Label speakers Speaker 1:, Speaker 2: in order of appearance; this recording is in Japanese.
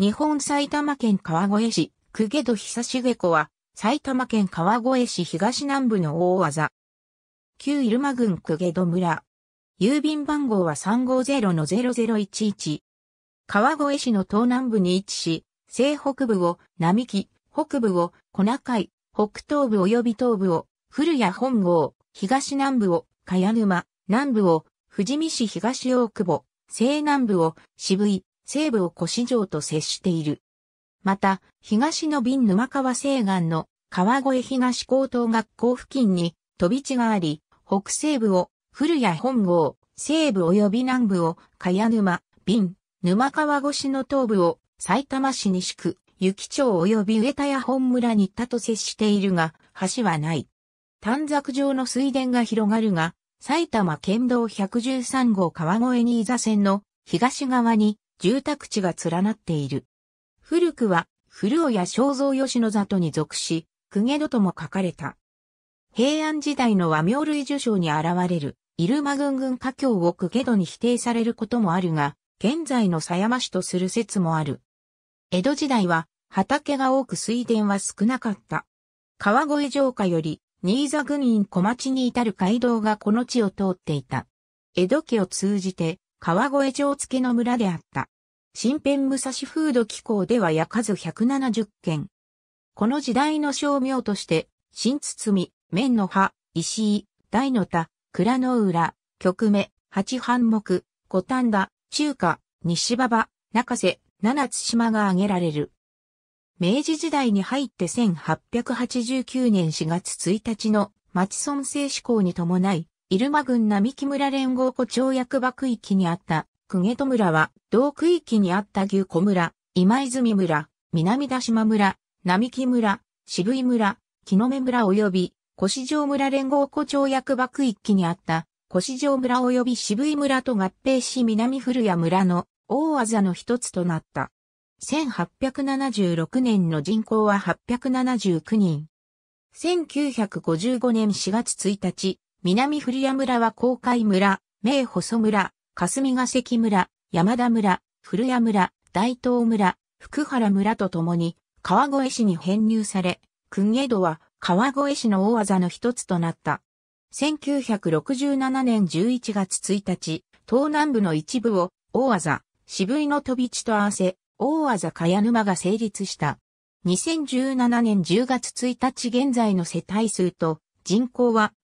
Speaker 1: 日本埼玉県川越市、久毛戸久重子は、埼玉県川越市東南部の大技。旧入間郡久毛戸村。郵便番号は350-0011。川越市の東南部に位置し、西北部を並木、北部を小中井、北東部及び東部を古谷本郷、東南部を茅沼、南部を富士見市東大久保、西南部を渋井、西部を腰城と接している。また、東の瓶沼川西岸の川越東高等学校付近に飛び地があり、北西部を古谷本郷、西部及び南部を茅沼、瓶、沼川越しの東部を埼玉市西区、雪町及び上田屋本村に田と接しているが、橋はない。短冊状の水田が広がるが、埼玉県道113号川越新座線の東側に住宅地が連なっている。古くは、古尾や正蔵吉野里に属し、公家戸とも書かれた。平安時代の和名類受賞に現れる、入間軍軍家境を公家戸に否定されることもあるが、現在の狭山市とする説もある。江戸時代は、畑が多く水田は少なかった。川越城下より、新座軍院小町に至る街道がこの地を通っていた。江戸家を通じて、川越城付の村であった。新編武蔵風土機構ではや数170件。この時代の商名として、新包、面の葉、石井、大の田、蔵の浦、曲目、八半目、五反田、中華、西馬場、中瀬、七津島が挙げられる。明治時代に入って1889年4月1日の町村制志向に伴い、入間郡並木村連合湖町役場区域にあった、久家戸村は、同区域にあった牛小村、今泉村、南田島村、並木村、渋井村、木の目村及び、越城村連合湖町役場区域にあった、越城村及び渋井村と合併し南古谷村の大技の一つとなった。1876年の人口は879人。1955年4月1日、南古谷村は公海村、名細村、霞ヶ関村、山田村、古谷村、大東村、福原村とともに川越市に編入され、訓江戸は川越市の大技の一つとなった。1967年11月1日、東南部の一部を大技、渋井の飛び地と合わせ、大技茅沼が成立した。2017年10月1日現在の世帯数と人口は